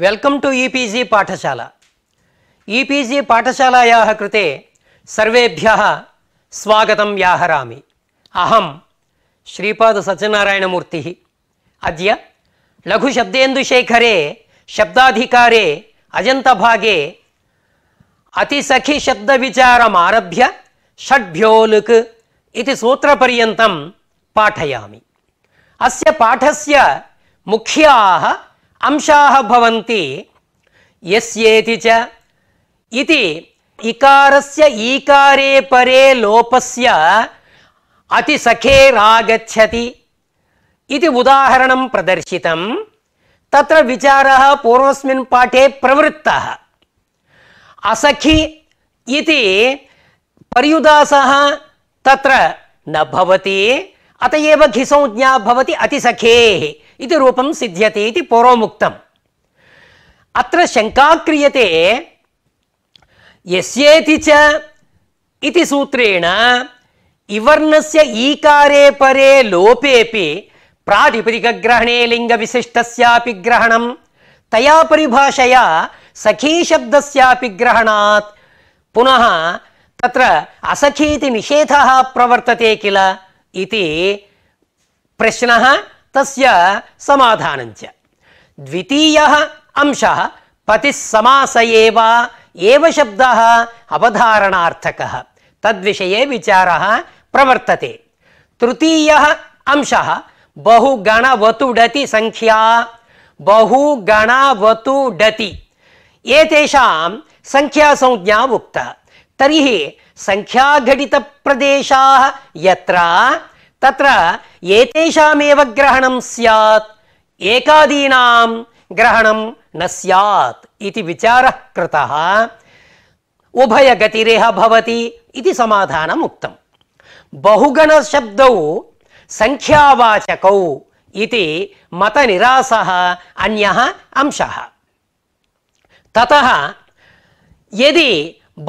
Welcome to E P G Pathshala E P जि पाठशालायाः कृते सर्वेभ्यः स्वागतं व्याहरामि अहं श्रीपादसत्यनारायणमूर्तिः अद्य लघुशब्देन्दुशेखरे शब्दाधिकारे अजन्तभागे अतिसखिशब्दविचारमारभ्य षड्भ्योलुक् इति सूत्रपर्यन्तं पाठयामि अस्य पाठस्य मुख्याः अंशाः भवन्ति यस्येति च इति इकारस्य ईकारे परे लोपस्य अतिसखेरागच्छति इति उदाहरणं प्रदर्शितं तत्र विचारः पूर्वस्मिन् पाठे प्रवृत्तः असखि इति पर्युदासः तत्र न भवति अत एव घिसंज्ञा भवति अतिसखेः इति रूपं सिद्ध्यति पूर्वमुक्तम् अत्र शङ्का क्रियते यस्येति च इति सूत्रेण इवर्णस्य ईकारे परे लोपेऽपि प्रातिपदिकग्रहणे लिङ्गविशिष्टस्यापि ग्रहणं तया परिभाषया सखीशब्दस्यापि ग्रहणात् पुनः तत्र असखीति निषेधः प्रवर्तते किल इति प्रश्नः तस्य समाधानञ्च द्वितीयः अंशः पतिस्समास एव एव शब्दः अवधारणार्थकः तद्विषये विचारः प्रवर्तते तृतीयः अंशः बहुगणवतुडति सङ्ख्या बहुगणवतुडति एतेषां सङ्ख्यासंज्ञा उक्ता तर्हि सङ्ख्याघटितप्रदेशाः यत्र तत्र एतेषामेव ग्रहणं स्यात् एकादीनां ग्रहणं न स्यात् इति विचारः कृतः उभयगतिरेह भवति इति समाधानम् उक्तं बहुगणशब्दौ सङ्ख्यावाचकौ इति मतनिरासः अन्यः अंशः ततः यदि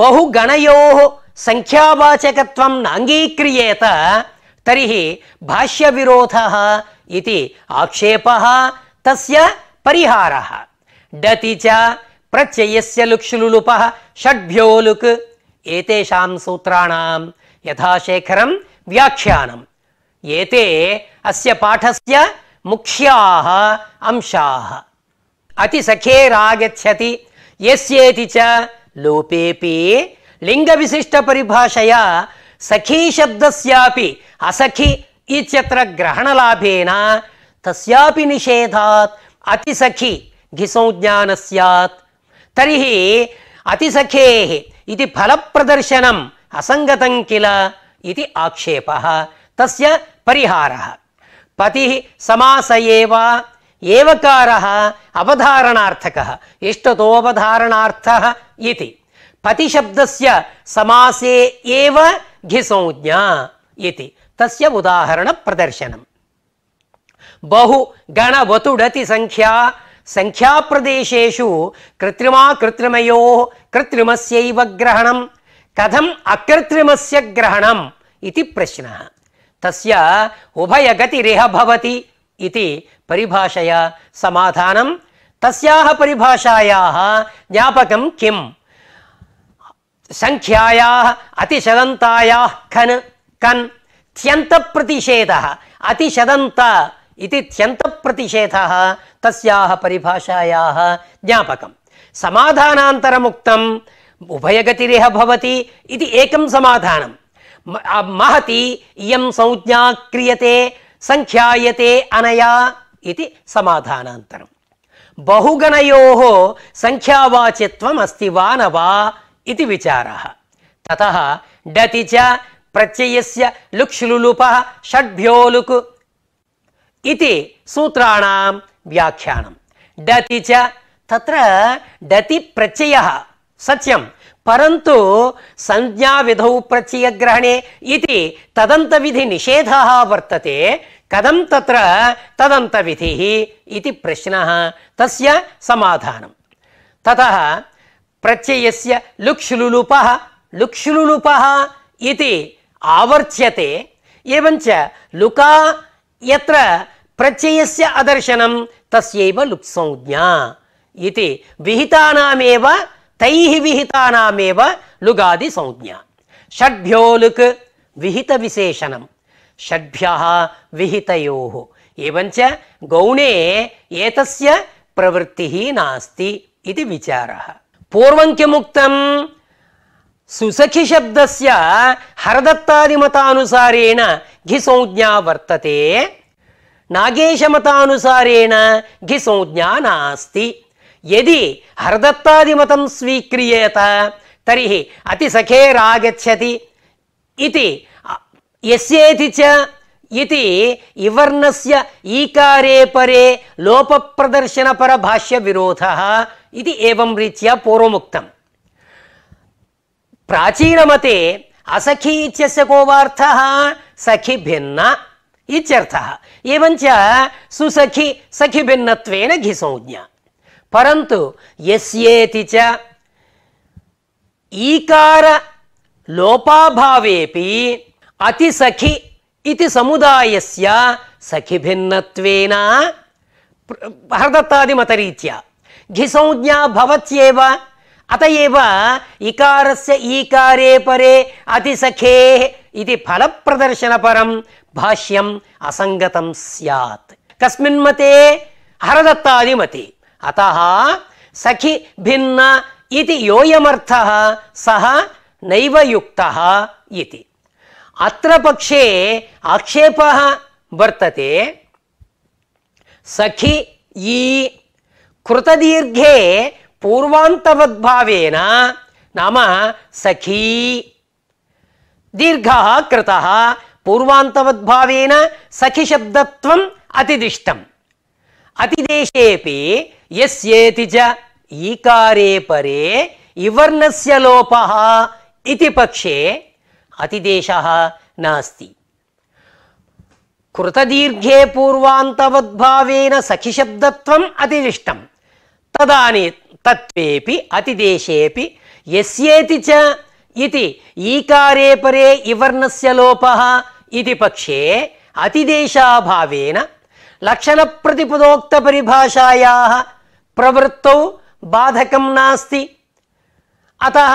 बहुगणयोः सङ्ख्यावाचकत्वं नाङ्गीक्रियेत तर्हि भाष्यविरोधः इति आक्षेपः तस्य परिहारः डति च प्रत्ययस्य लुक्ष्लुलुपः षड्भ्यो लुक् एतेषां सूत्राणां यथाशेखरं व्याख्यानम् एते अस्य पाठस्य मुख्याः अंशाः अतिसखेरागच्छति यस्येति च लोपेऽपि लिङ्गविशिष्टपरिभाषया सखीशब्दस्यापि असखि इत्यत्र ग्रहणलाभेन तस्यापि निषेधात् अतिसखि घिसंज्ञानं स्यात् तर्हि अतिसखेः इति फलप्रदर्शनम् असङ्गतं किल इति आक्षेपः तस्य परिहारः पतिः समास एवकारः अवधारणार्थकः इष्टतोऽवधारणार्थः इति पतिशब्दस्य समासे एव घिसंज्ञा इति तस्य उदाहरणप्रदर्शनम् बहुगणवतुडतिसङ्ख्या सङ्ख्याप्रदेशेषु कृत्रिमाकृत्रिमयोः कृत्रिमस्यैव ग्रहणं कथम् अकृत्रिमस्य ग्रहणम् इति प्रश्नः तस्य उभयगतिरिह भवति इति परिभाषया समाधानं तस्याः परिभाषायाः ज्ञापकं किम् संख्याया अतिशदन्ताया खन् कन् त्यन्तप्रतिषेधः अतिशदन्त इति त्यन्तप्रतिषेधः तस्याः परिभाषायाः ज्ञापकं समाधानान्तरमुक्तम् उभयगतिरिह भवति इति एकं समाधानं महति इयं संज्ञा क्रियते सङ्ख्यायते अनया इति समाधानान्तरं बहुगणयोः सङ्ख्यावाच्यत्वम् अस्ति वा न वा इति विचारः ततः डति च प्रत्ययस्य लुक् श्लुलुपः षड्भ्यो लुक् इति सूत्राणां व्याख्यानं डति च तत्र डतिप्रत्ययः सत्यं परन्तु संज्ञाविधौ प्रत्ययग्रहणे इति तदन्तविधिनिषेधः वर्तते कथं तत्र तदन्तविधिः इति प्रश्नः तस्य समाधानं ततः प्रत्ययस्य लुक्ष्लुलुपः लुक्ष्लुलुपः इति आवर्त्यते एवञ्च लुका यत्र प्रत्ययस्य अदर्शनं तस्यैव लुक् इति विहितानामेव तैः विहितानामेव लुगादिसंज्ञा षड्भ्यो लुक् विहितविशेषणं षड्भ्यः विहितयोः एवञ्च गौणे एतस्य प्रवृत्तिः नास्ति इति विचारः पूर्वं किमुक्तम् सुसखिशब्दस्य हरदत्तादिमतानुसारेण घिसंज्ञा वर्तते नागेशमतानुसारेण घिसंज्ञा नास्ति यदि हरदत्तादिमतं स्वीक्रियेत तर्हि अतिसखेरागच्छति इति यस्येति च इति इवर्णस्य ईकारे परे लोपप्रदर्शनपरभाष्यविरोधः ఇది ఏవం రీత్యా పూర్వముక్తం ప్రాచీనమతే అసఖీ ఇత్యస్య కోవార్థ సఖి భిన్న ఇత్యర్థ ఏవంచ సుసఖి సఖి భిన్నత్వేన ఘి సంజ్ఞ పరంతు ఎస్యేతి చ ఈకార లోపాభావేపి అతి సఖి ఇది సముదాయస్య సఖి హరదత్తాది మతరీత్యా घिसंज्ञा भवत्येव अत एव इकारस्य ईकारे परे अतिसखे इति फलप्रदर्शनपरं भाष्यम् भाष्यम असंगत कस्मिन् मते हरदत्तादिमति अतः सखि भिन्न इति योऽयमर्थः सः नैव युक्तः इति अत्र पक्षे आक्षेपः वर्तते सखि ई कृतदीर्घे पूर्वान्तवद्भावेन नाम सखी दीर्घः कृतः पूर्वान्तवद्भावेन सखिशब्दत्वम् अतिदिष्टम् अतिदेशेपि यस्येति च ईकारे परे इवर्णस्य लोपः इति पक्षे अतिदेशः नास्ति कृतदीर्घे पूर्वान्तवद्भावेन सखिशब्दत्वम् अतिदिष्टम् తదాని తత్వేపి అతిదేశేపి ఎస్యేతి చ ఇది ఈకారే పరే ఇవర్ణస్య లోపః ఇది పక్షే అతిదేశాభావేన లక్షణ ప్రతిపదోక్త పరిభాషాయాః ప్రవృత్తౌ బాధకం నాస్తి అతః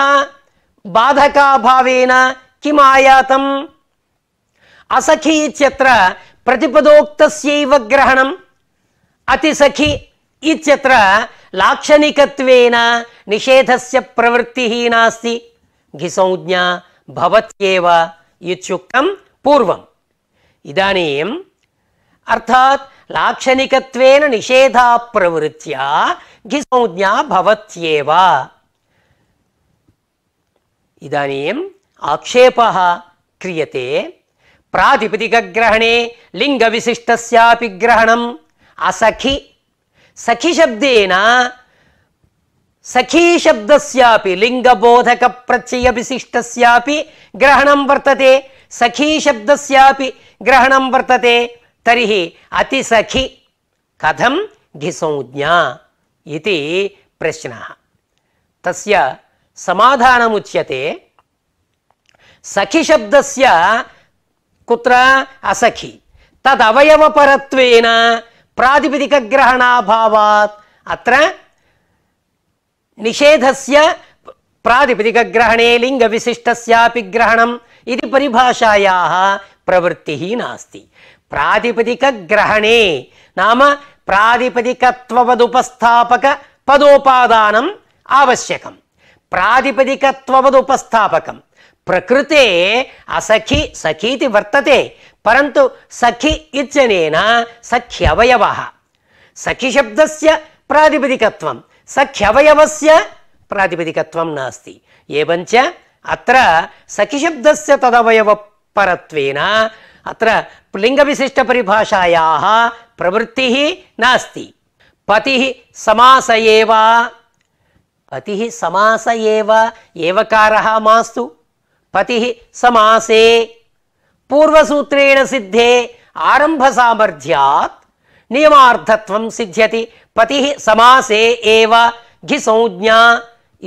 బాధకాభావేన కిమాయాతం అసఖి ఇత్యత్ర ప్రతిపదోక్తస్యైవ గ్రహణం అతిసఖి ఇత్యత్ర లాక్షణికత్వేన నిషేధస్య ప్రవృత్తి నాస్తి ఘిసంజ్ఞ భవత్యేవ ఇచ్చుక్తం పూర్వం ఇదానీం అర్థాత్ లాక్షణికత్వేన నిషేధా ప్రవృత్యా ఘిసంజ్ఞ భవత్యేవ ఇదానీం ఆక్షేప క్రియతే ప్రాతిపదికగ్రహణే లింగ విశిష్టస్యాపి గ్రహణం అసఖి సఖిశబ్దేన సఖీశబ్దస్యాపి లింగబోధక ప్రత్యయ విశిష్టస్యాపి గ్రహణం వర్తతే సఖీశబ్దస్యాపి గ్రహణం వర్తతే తరిహి అతి సఖి కథం ఘిసంజ్ఞా ఇది ప్రశ్న తస్య సమాధానముచ్యతే సఖిశబ్దస్య కుత్ర అసఖి తదవయవపరత్వేన प्रातिपदिकग्रहणाभावात् अत्र निषेधस्य प्रातिपदिकग्रहणे लिङ्गविशिष्टस्यापि ग्रहणम् इति परिभाषायाः प्रवृत्तिः नास्ति प्रातिपदिकग्रहणे नाम प्रातिपदिकत्ववदुपस्थापकपदोपादानम् आवश्यकं प्रातिपदिकत्ववदुपस्थापकं प्रकृते असखि सखीति वर्तते పరంతు సఖి ఇచ్చనేన సఖ్యవయవ సఖిశబ్దస్య ప్రాతిపదికత్వం సఖ్యవయవస్య ప్రాతిపదికత్వం నాస్తి ఏవంచ అత్ర సఖి సఖిశబ్దస్య తదవయవ పరత్వేన అత్ర లింగ విశిష్ట పరిభాషాయా ప్రవృత్తి నాస్తి పతి సమాస ఏవ పతి సమాస ఏవ ఏవకార మాస్తు పతి సమాసే పూర్వసూత్రేణ సిద్ధే ఆరంభ సామర్థ్యాత్ నియమార్థత్వం సిద్ధ్యతి పతి సమాసే ఏవ ఘి సంజ్ఞా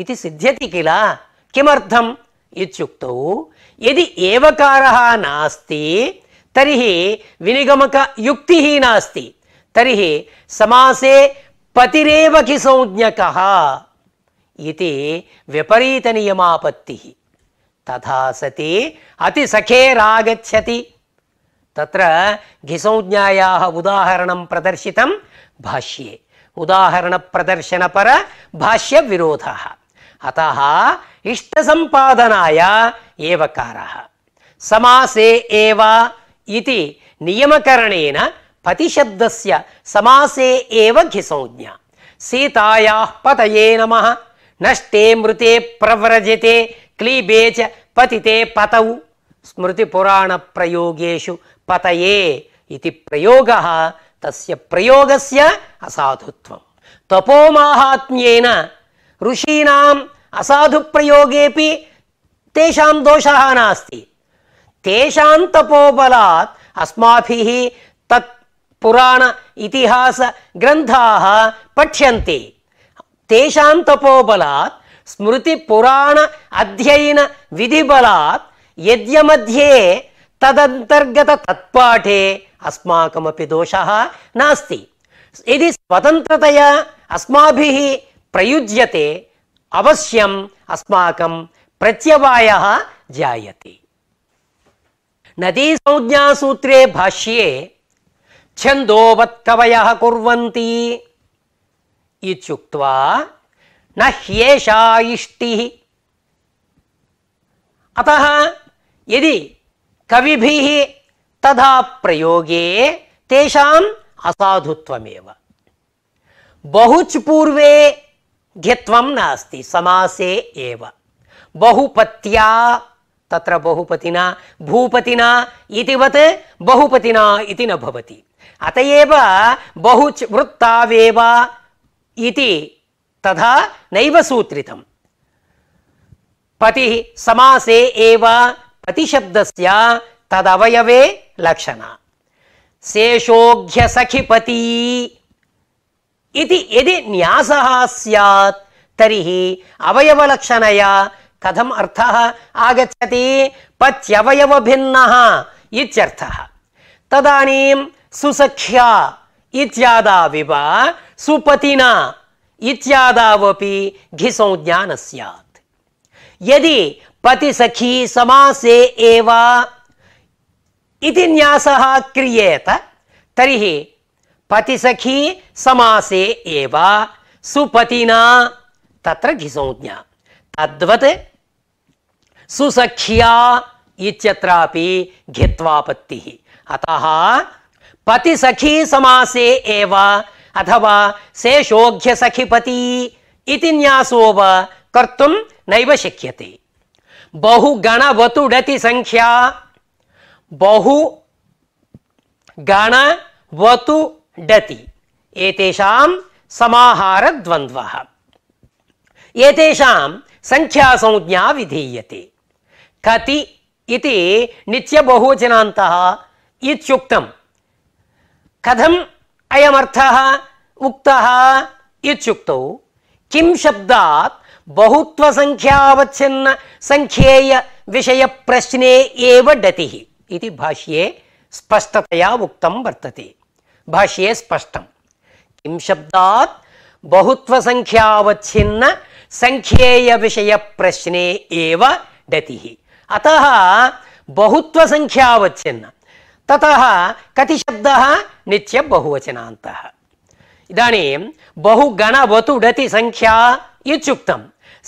ఇది సిద్ధ్యతి కిల కిమర్థం ఇత్యుక్తౌ యది ఏవకారः నాస్తి తర్హి వినిగమక యుక్తి నాస్తి తర్హి సమాసే పతిరేవ ఘి సంజ్ఞక ఇది విపరీత నియమాపత్తి तथा सति रागच्छति तत्र घिसंज्ञायाः उदाहरणं प्रदर्शितं भाष्ये उदाहरणप्रदर्शनपरभाष्यविरोधः अतः इष्टसम्पादनाय एवकारः समासे एव इति नियमकरणेन पतिशब्दस्य समासे एव घिसंज्ञा सीतायाः पतये नमः नष्टे मृते प्रव्रजते ಕ್ಲೀಬೇಚ ಪತಿತೆ ಪತವು ಸ್ಮೃತಿ ಪುರಾಣ ಪ್ರಯೋಗೇಶು ಪತಯೇ ಇತಿ ಪ್ರಯೋಗ ತಸ್ಯ ಪ್ರಯೋಗಸ್ಯ ಅಸಾಧುತ್ವ ತಪೋಮಾಹಾತ್ಮ್ಯೇನ ಋಷೀಣಾಂ ಅಸಾಧು ಪ್ರಯೋಗೇಪಿ ತೇಷಾಂ ದೋಷಃ ನಾಸ್ತಿ ತೇಷಾಂ ತಪೋಬಲಾತ್ ತತ್ ಪುರಾಣ ಇತಿಹಾಸ ಪಠ್ಯಂತೆ ತೇಷಾಂ ತಪೋಬಲಾತ್ स्मृतिपुराण अध्ययनविधिबलात् यद्यमध्ये तदन्तर्गततत्पाठे अस्माकमपि दोषः नास्ति यदि स्वतन्त्रतया अस्माभिः प्रयुज्यते अवश्यम् अस्माकं प्रत्यवायः जायते नदीसंज्ञासूत्रे भाष्ये छन्दोबत्तवयः कुर्वन्ति इत्युक्त्वा ನ್ಯೇಷ್ ಅತ ಕವಿ ತಯೇ ಅಸಾಧುತ್ವಮೇವ ಬಹುಚ್ ಪೂರ್ವೆ ಘ್ಯವಸ್ತಿ ಸೇವೆ ಬಹುಪತ್ಯೂಪತಿವತ್ ಬಹುಪತಿನಾ ಇನ್ನವೇ ಇ तथा नैव सूत्रितम् पतिः समासे एव पतिशब्दस्य तदवयवे लक्षणा। शेषोऽघ्यसखिपती इति यदि न्यासः स्यात् तर्हि अवयवलक्षणया कथम् अर्थः आगच्छति पत्यवयवभिन्नः इत्यर्थः तदानीं सुसख्या इत्यादाविवा सुपतिना इत्यादावपि घिसंज्ञान स्यात् यदि पति सखी समासे एव इति न्यासः क्रियेत तर्हि पति सखी समासे एव सुपतिना तत्र घिसंज्ञा तद्वत् सुसख्या इत्यत्रापि घित्वापत्तिः अतः पति सखी समासे एव अथवा शेषोघ्यसखिपति इति न्यासो वा कर्तुं नैव शक्यते बहुगणवतु डति संख्या बहु गणवतु डति एतेषां समाहारद्वन्द्वः एतेषां सङ्ख्यासंज्ञा विधीयते कति इति नित्यबहुजनान्तः इत्युक्तम् कथं अयमर्थः उक्तः इत्युक्तौ किं शब्दात् बहुत्वसङ्ख्यावच्छिन्न सङ्ख्येय विषयप्रश्ने एव डतिः इति भाष्ये स्पष्टतया उक्तं वर्तते भाष्ये स्पष्टं किं शब्दात् बहुत्वसङ्ख्यावच्छिन्न सङ्ख्येयविषयप्रश्ने एव डतिः अतः बहुत्वसङ्ख्यावच्छिन्न ततः कति शब्दः नित्यबहुवचनान्तः इदानीं बहुगणवतुडति सङ्ख्या इत्युक्तं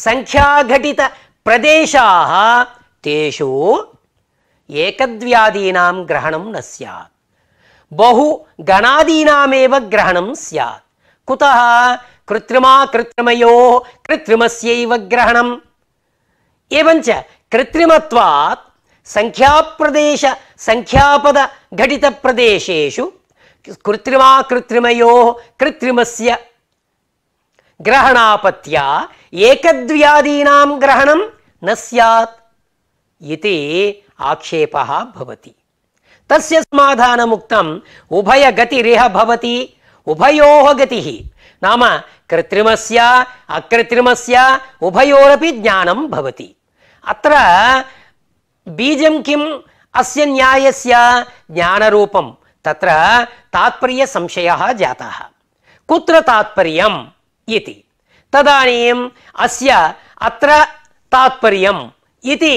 सङ्ख्याघटितप्रदेशाः तेषु एकद्व्यादीनां ग्रहणं न स्यात् बहुगणादीनामेव ग्रहणं स्यात् कुतः कृत्रिमा कृत्रिमयोः कृत्रिमस्यैव ग्रहणम् एवञ्च कृत्रिमत्वात् सङ्ख्याप्रदेशसङ्ख्यापदघटितप्रदेशेषु कृत्रिमाकृत्रिमयोः कृत्रिमस्य ग्रहणापत्त्या एकद्व्यादीनां ग्रहणं न स्यात् इति आक्षेपः भवति तस्य समाधानमुक्तम् उभयगतिरिह भवति उभयोः गतिः नाम कृत्रिमस्य अकृत्रिमस्य उभयोरपि ज्ञानं भवति अत्र बीजं किम् अस्य न्यायस्य ज्ञानरूपं तत्र तात्पर्यसंशयः जातः कुत्र तात्पर्यम् इति तदानीम् अस्य अत्र तात्पर्यम् इति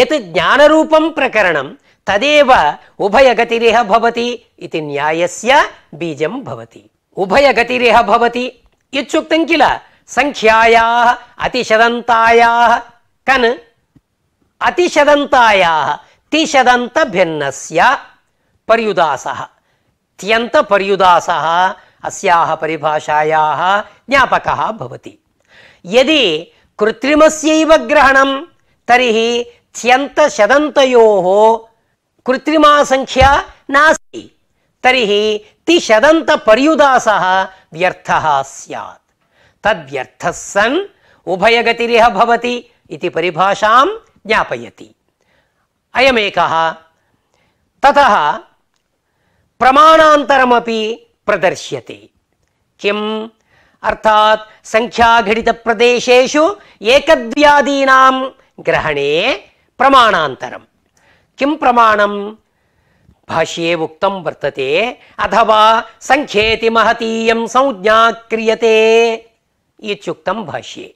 यत् ज्ञानरूपं प्रकरणं तदेव उभयगतिरिह भवति इति न्यायस्य बीजं भवति उभयगतिरिह भवति इत्युक्तं किल सङ्ख्यायाः अतिशदन्तायाः कन् अतिशदन्तायाः तिषदन्तभिन्नस्य पर्युदासः त्यन्तपर्युदासः अस्याः परिभाषायाः ज्ञापकः भवति यदि कृत्रिमस्यैव ग्रहणं तर्हि तिन्तषदन्तयोः कृत्रिमा सङ्ख्या नास्ति तर्हि तिषदन्तपर्युदासः व्यर्थः स्यात् तद्व्यर्थस्सन् उभयगतिरिह भवति इति परिभाषां ज्ञापयति अयमेकः ततः प्रमाणान्तरमपि प्रदर्श्यते किम् अर्थात् सङ्ख्याघटितप्रदेशेषु एकद्व्यादीनां ग्रहणे प्रमाणान्तरं किं प्रमाणं भाष्ये उक्तं वर्तते अथवा सङ्ख्येति महतीयं संज्ञा क्रियते इत्युक्तं भाष्ये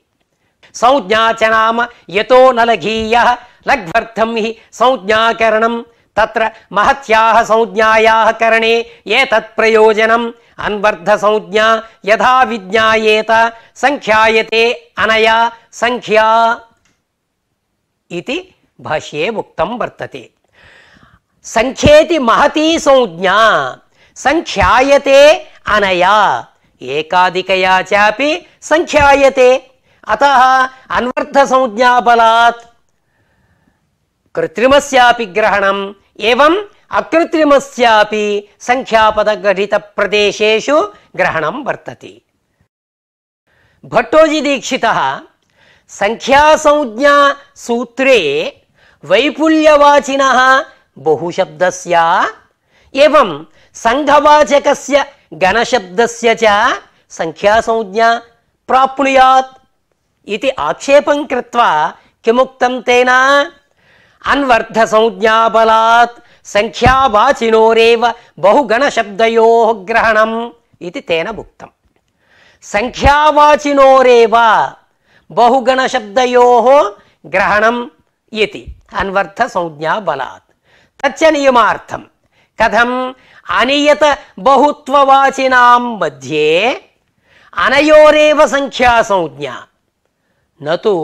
संज्ञा च नाम यतो न लघीयः लघ्वर्थं हि संज्ञाकरणं तत्र महत्याः संज्ञायाः करणे एतत् प्रयोजनम् अन्वर्थसंज्ञा यथा विज्ञायेत सङ्ख्यायते अनया सङ्ख्या इति भाष्ये उक्तं वर्तते सङ्ख्येति महती संज्ञा सङ्ख्यायते अनया एकाधिकया चापि सङ्ख्यायते अतः अन्वर्थसञ्ज्ञाबलात् कृत्रिमस्यापि ग्रहणम् एवम् अकृत्रिमस्यापि सङ्ख्यापदगठितप्रदेशेषु ग्रहणं वर्तते भट्टोजिदीक्षितः सङ्ख्यासंज्ञासूत्रे वैपुल्यवाचिनः बहुशब्दस्य एवं सङ्घवाचकस्य गणशब्दस्य च सङ्ख्यासंज्ञा प्राप्नुयात् इति आक्षेपं कृत्वा किमुक्तं तेन अन्वर्थसंज्ञाबलात् सङ्ख्यावाचिनोरेव बहुगणशब्दयोः ग्रहणम् इति तेन उक्तम् सङ्ख्यावाचिनोरेव बहुगणशब्दयोः ग्रहणम् इति अन्वर्थसंज्ञाबलात् तच्च नियमार्थं कथम् अनियत बहुत्ववाचिनां मध्ये अनयोरेव सङ्ख्यासंज्ञा न तो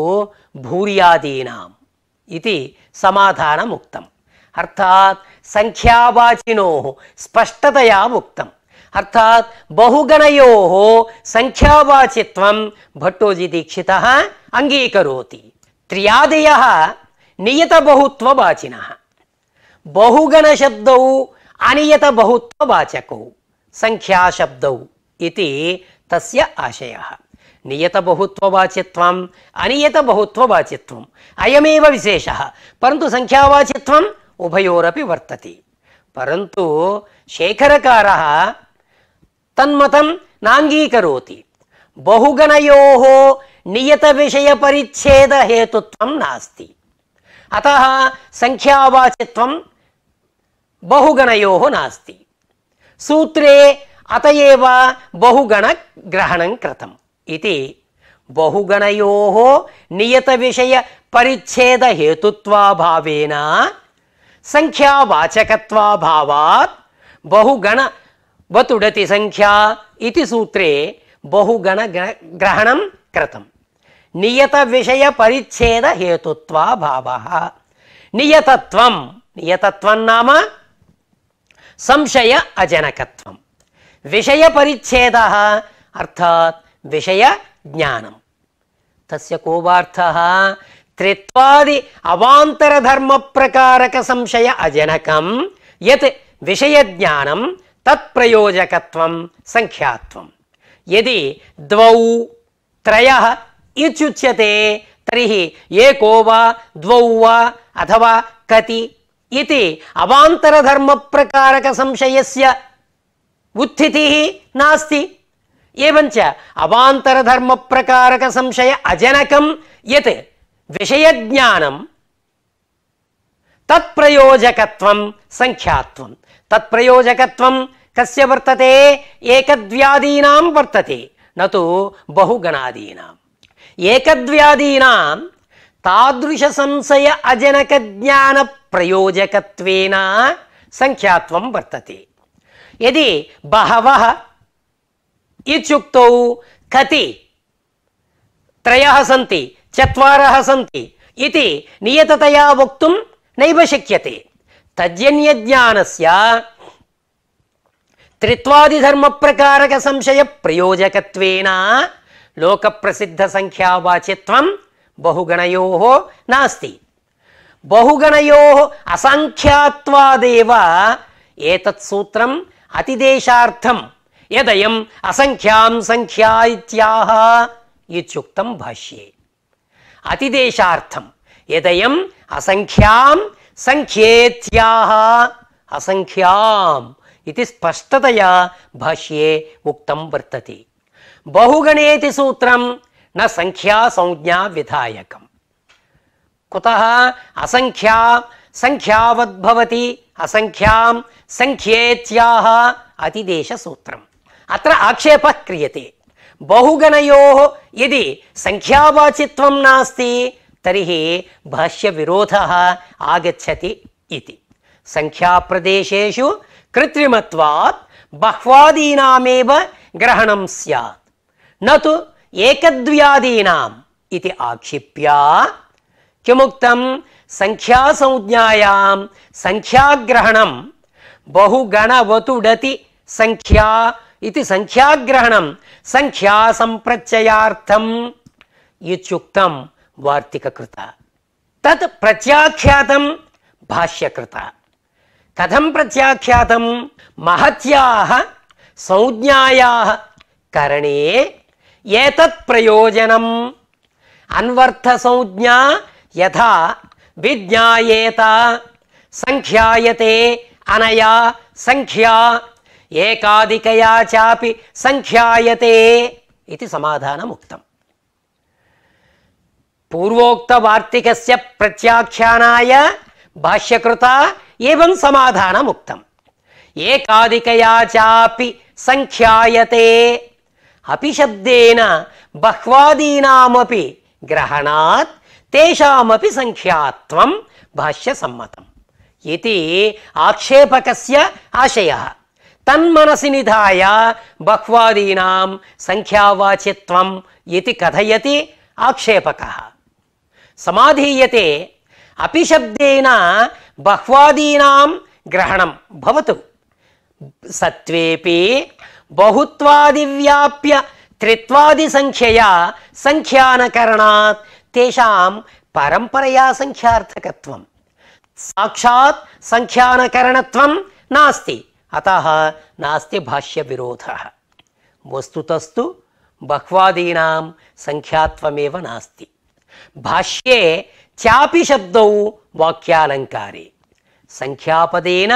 भूरियादीनाम इति समाधानम् उक्तम् अर्थात् सङ्ख्यावाचिनोः स्पष्टतया उक्तम् अर्थात् बहुगणयोः सङ्ख्यावाचित्वं भट्टोजिदीक्षितः अङ्गीकरोति त्र्यादयः नियतबहुत्ववाचिनः बहुगणशब्दौ अनियतबहुत्ववाचकौ सङ्ख्याशब्दौ इति तस्य आशयः నియతబహుత్వవాచ్యత్వం అనియతబహుత్వవాచ్యత్వం అయమేవ విశేష పరంతు సంఖ్యావాచ్యత్వం ఉభయోరపి వర్తతి పరంతు శేఖరకార తన్మతం నాంగీకరోతి బహుగణయో నియత విషయ పరిచ్ఛేద హేతుత్వం నాస్తి అత సంఖ్యావాచ్యత్వం బహుగణయో నాస్తి సూత్రే అత ఏవ బహుగణ గ్రహణం కృతం इति बहुगणयोः नियतविषय परिच्छेदहेतुत्वाभावेन सङ्ख्यावाचकत्वाभावात् बहुगणवतुडति सङ्ख्या इति सूत्रे बहुगणग्रहणं कृतं नियतविषयपरिच्छेदहेतुत्वाभावः नियतत्वं नियतत्वं नाम संशय अजनकत्वं विषयपरिच्छेदः अर्थात् विषयज्ञानं तस्य को त्रित्वादि अवान्तरधर्मप्रकारकसंशय अजनकम् यत् विषयज्ञानं तत्प्रयोजकत्वं सङ्ख्यात्वं यदि द्वौ त्रयः इत्युच्यते तर्हि एको वा द्वौ वा अथवा कति इति अवान्तरधर्मप्रकारकसंशयस्य उत्थितिः नास्ति एवञ्च अवान्तरधर्मप्रकारकसंशय अजनकं यत् विषयज्ञानं तत्प्रयोजकत्वं सङ्ख्यात्वं तत्प्रयोजकत्वं कस्य वर्तते एकद्व्यादीनां वर्तते न तु बहुगणादीनाम् एकद्व्यादीनां तादृशसंशय अजनकज्ञानप्रयोजकत्वेन सङ्ख्यात्वं वर्तते यदि बहवः ఇత్యుక్తౌ కతి త్రయ సంతి చర సంతి ఇది నియతతయా వక్తుం నైవ శక్యతే తజ్జన్య తజ్జన్యజ్ఞానస్య త్రిత్వాదిధర్మ ప్రకారక సంశయ ప్రయోజకత్వేన లోక ప్రసిద్ధ సంఖ్యావాచిత్వం బహుగణయో నాస్తి బహుగణయో అసంఖ్యాత్వాదేవ ఏతత్ సూత్రం అతిదేశార్థం यदयम असंख्या संख्या इत्याह भाष्ये अतिदेशार्थम यदयम असंख्या सङ्ख्येत्याह असंख्या इति स्पष्टतया भाष्ये उक्तं वर्तते बहुगणेति सूत्रं न संख्या संज्ञा विधायकम् कुतः असंख्या संख्यावद्भवति असङ्ख्यां संख्येत्याह अतिदेशसूत्रम् अत्र आक्षेपः क्रियते बहुगणयोः यदि सङ्ख्यावाचित्वं नास्ति तर्हि भाष्यविरोधः आगच्छति इति सङ्ख्याप्रदेशेषु कृत्रिमत्वात् बह्वादीनामेव ग्रहणं स्यात् न तु एकद्व्यादीनाम् इति आक्षिप्य किमुक्तं सङ्ख्यासंज्ञायां सङ्ख्याग्रहणं बहुगणवतुडतिसङ्ख्या इति संख्या संख्यासम्प्रत्ययार्थम् इत्युक्तं वार्तिककृता तत् प्रत्याख्यातं भाष्यकृता कथं प्रत्याख्यातं महत्या संज्ञाया करणे एतत् प्रयोजनम् अन्वर्थसंज्ञा यथा विज्ञायेत संख्यायते अनया संख्या एकाधिकया चापि सङ्ख्यायते इति समाधानमुक्तम् पूर्वोक्तवार्तिकस्य प्रत्याख्यानाय भाष्यकृता एवं समाधानमुक्तम् एकाधिकया चापि सङ्ख्यायते अपि शब्देन बह्वादीनामपि ग्रहणात् तेषामपि सङ्ख्यात्वं भाष्यसम्मतम् इति आक्षेपकस्य आशयः तन्मनसि निधाय बह्वादीनां सङ्ख्यावाचित्वम् इति कथयति आक्षेपकः समाधीयते अपि शब्देन बह्वादीनां ग्रहणं भवतु सत्त्वेऽपि बहुत्वादिव्याप्य त्रित्वादिसङ्ख्यया सङ्ख्यानकरणात् तेषां परम्परया सङ्ख्यार्थकत्वं साक्षात् सङ्ख्यानकरणत्वं नास्ति अतः नास्ति भाष्यविरोधः वस्तुतस्तु बह्वादीनां सङ्ख्यात्वमेव नास्ति भाष्ये चापि शब्दौ वाक्यालङ्कारे सङ्ख्यापदेन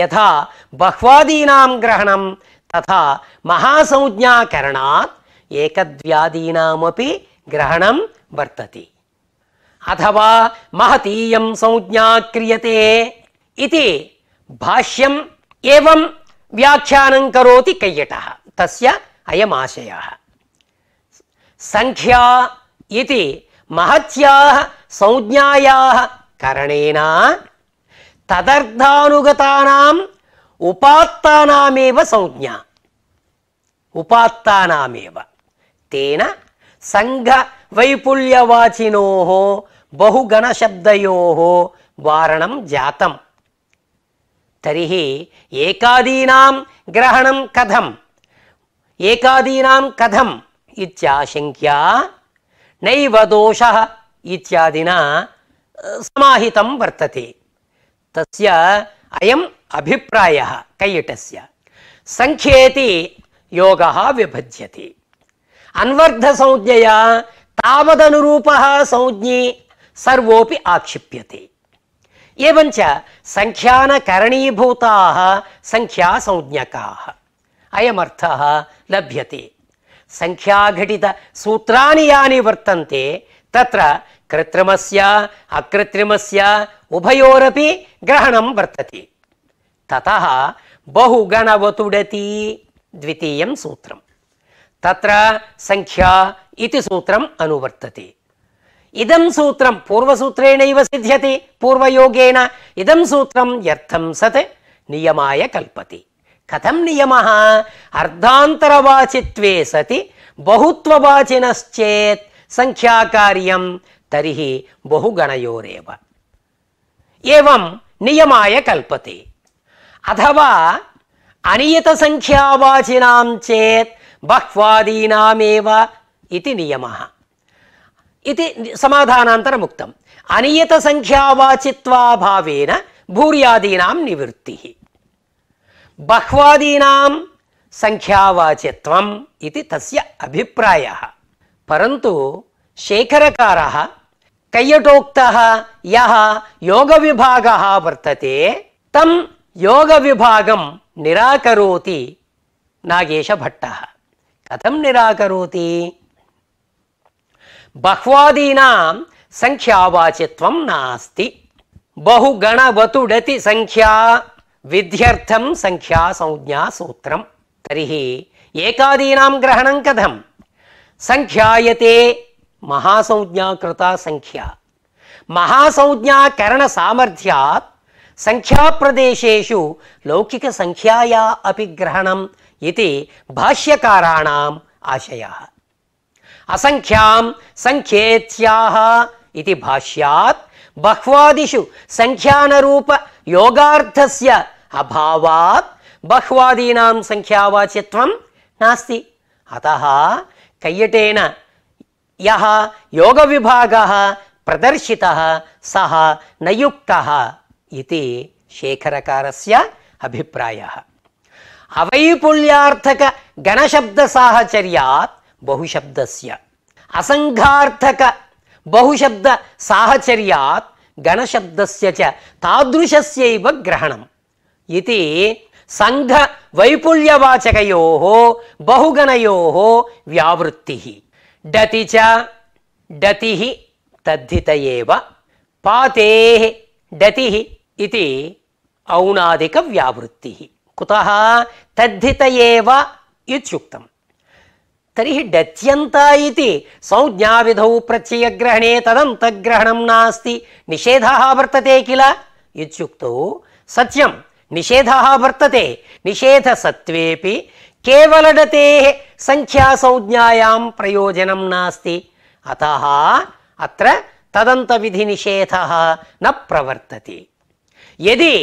यथा बह्वादीनां ग्रहणं तथा महासंज्ञाकरणात् एकद्व्यादीनामपि ग्रहणं वर्तते अथवा महतीयं संज्ञा क्रियते इति भाष्यं एवं व्याख्यानं करोति कैयटः तस्य अयमाशयः सङ्ख्या इति महत्याः संज्ञायाः करणेन तदर्थानुगतानाम् उपात्तानामेव संज्ञा उपात्तानामेव तेन सङ्घवैपुल्यवाचिनोः बहुगणशब्दयोः वारणं जातम् तर्हि एकादीनां ग्रहणं कथम् एकादीनां कथम् इत्याशङ्क्या नैव दोषः इत्यादिना समाहितं वर्तते तस्य अयम् अभिप्रायः कैयटस्य सङ्ख्येति योगः विभज्यते अन्वर्थसंज्ञया तावदनुरूपः संज्ञे सर्वोपि आक्षिप्यते एवञ्च सङ्ख्यानकरणीभूताः सङ्ख्यासंज्ञकाः अयमर्थः लभ्यते सङ्ख्याघटितसूत्राणि यानि वर्तन्ते तत्र कृत्रिमस्य अकृत्रिमस्य उभयोरपि ग्रहणं वर्तते ततः बहुगणवतुडति द्वितीयं सूत्रं तत्र सङ्ख्या इति सूत्रम् अनुवर्तते இதம் சூத்திரம் பூர்வசூத்திரேணைவ சித்தியதி பூர்வயோகேன இதம் சூத்திரம் எர்த்தம் சத் நியமாய கல்பதி கதம் நியமஹ அர்த்தாந்தரவாசித்வே சதி பகுத்வவாச்சினச்சேத் சங்கியாக்காரியம் தரிஹி பகுகணயோரேவ ஏவம் நியமாய கல்பதி அதவா அநியதசங்கியாவாச்சினாம் சேத் பஹ்வாதீனாமேவ இது நியமஹ इति समाधानान्तरम् उक्तम् अनियतसङ्ख्यावाचित्वाभावेन भूर्यादीनां निवृत्तिः बह्वादीनां सङ्ख्यावाचित्वम् इति तस्य अभिप्रायः परन्तु शेखरकारः कैयटोक्तः यः योगविभागः वर्तते तं योगविभागं निराकरोति नागेशभट्टः कथं निराकरोति బహ్వాదీనాం సంఖ్యావాచిత్వం నాస్తి బహుగణవతుడతి సంఖ్యా విధ్యర్థం సంఖ్యా సంజ్ఞా సూత్రం తర్హి ఏకాదీనాం గ్రహణం కథం సంఖ్యాయతే మహాసంజ్ఞాకృత సంఖ్యా మహాసంజ్ఞాకరణ సామర్థ్యాత్ సంఖ్యాప్రదేశేషు లౌకిక సంఖ్యాయా అపి గ్రహణం ఇది భాష్యకారాణం ఆశయः असङ्ख्यां सङ्ख्येत्याः इति भाष्यात् बह्वादिषु सङ्ख्यानुरूपयोगार्थस्य अभावात् बह्वादीनां सङ्ख्यावाचित्वं नास्ति अतः कैयटेन यः योगविभागः प्रदर्शितः सः नयुक्तः इति शेखरकारस्य अभिप्रायः अवैपुल्यार्थकगणशब्दसाहचर्यात् बहुशब्दस्य असङ्घार्थकबहुशब्दसाहचर्यात् गणशब्दस्य च तादृशस्यैव ग्रहणम् इति सङ्घवैपुल्यवाचकयोः बहुगणयोः व्यावृत्तिः डति च डतिः तद्धित एव पातेः डतिः इति औनादिकव्यावृत्तिः कुतः तद्धित एव इत्युक्तम् तर्हि डत्यन्त इति संज्ञाविधौ प्रत्ययग्रहणे तदन्तग्रहणं नास्ति निषेधः वर्तते किल इत्युक्तौ सत्यं निषेधः वर्तते निषेधसत्त्वेपि केवल डतेः सङ्ख्यासंज्ञायां प्रयोजनं नास्ति अतः अत्र तदन्तविधिनिषेधः न प्रवर्तते यदि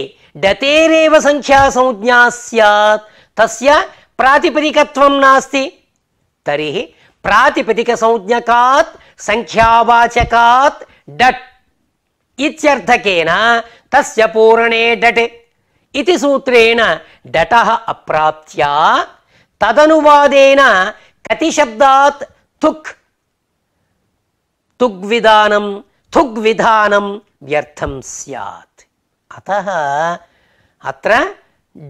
डतेरेव सङ्ख्यासंज्ञा स्यात् तस्य प्रातिपदिकत्वं नास्ति तरी प्रातिपदिक संज्ञकात् संख्यावाचकात् डट इत्यर्थकेन तस्य पूरणे डट इति सूत्रेण डटः अप्राप्त्या तदनुवादेन कति शब्दात् थुक् कतिशब्दात् तुक् तुग्विधानं तुग्विधानं व्यर्थं स्यात् अतः अत्र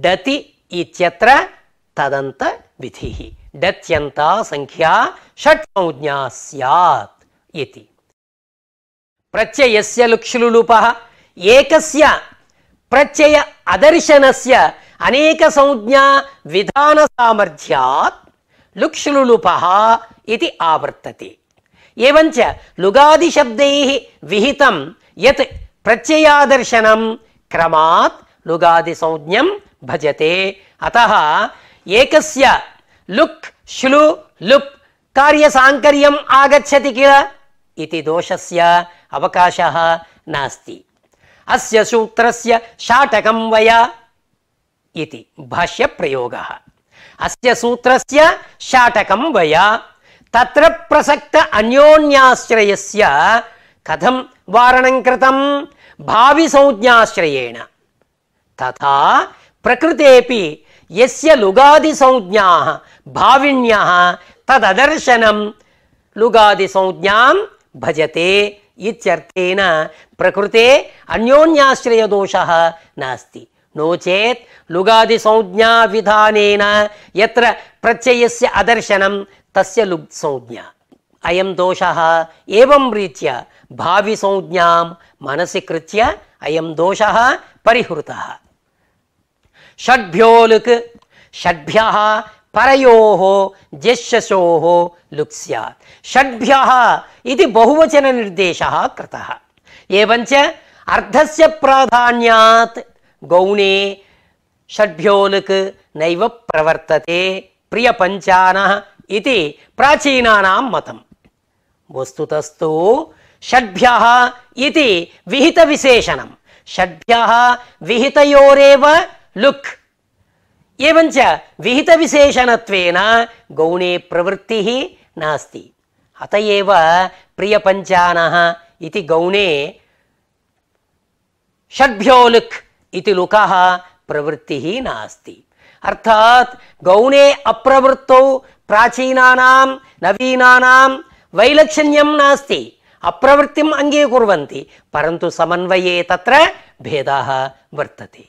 डति इत्यत्र तदन्तविधिः డత్యంత సంఖ్య షట్ సంజ్ఞా సత్ ఇది ప్రత్యయస్య లుక్షులులుప ఏకస్య ప్రత్యయ అదర్శనస్య అనేక సంజ్ఞా విధాన సామర్థ్యాత్ లుక్షులులుప ఇది ఆవర్తతి ఏవంచ లుగాది శబ్దై విహితం యత్ ప్రత్యయాదర్శనం క్రమాత్ లుగాది సంజ్ఞం భజతే అత ఏకస్య लुक् श्लु लुप् कार्यसाङ्कर्यम् आगच्छति किल इति दोषस्य अवकाशः नास्ति अस्य सूत्रस्य शाटकं वय इति भाष्यप्रयोगः अस्य सूत्रस्य शाटकं वय तत्र प्रसक्त अन्योन्याश्रयस्य कथं वारणं कृतं भाविसंज्ञाश्रयेण तथा प्रकृतेपि यस्य लुगादिसंज्ञाः भाविण्यः तदर्शनं लुगादिसंज्ञां भजते इत्यर्थेन प्रकृते अन्योन्याश्रयदोषः नास्ति नो चेत् लुगादिसंज्ञाविधानेन यत्र प्रत्ययस्य अदर्शनं तस्य लुग् संज्ञा अयं दोषः एवं रीत्या भाविसंज्ञां मनसि कृत्य अयं दोषः परिहृतः षड्भ्यो लुक् षड्भ्यः परयोः ज्येष्ठशोः लुक् स्यात् षड्भ्यः इति बहुवचननिर्देशः कृतः एवञ्च अर्धस्य प्राधान्यात् गौणी षड्भ्यो लुक् नैव प्रवर्तते प्रियपञ्चा नः इति प्राचीनानां मतम् वस्तुतस्तु षड्भ्यः इति विहितविशेषणं षड्भ्यः विहितयोरेव लुक् एवञ्च विहितविशेषणत्वेन गौणे प्रवृत्तिः नास्ति अत एव प्रियपञ्चानः इति गौणे षड्भ्यो लुक् इति लुकः प्रवृत्तिः नास्ति अर्थात् गौणे अप्रवृत्तौ प्राचीनानां नवीनानां वैलक्षण्यं नास्ति अप्रवृत्तिम् अङ्गीकुर्वन्ति परन्तु समन्वये तत्र भेदाः वर्तते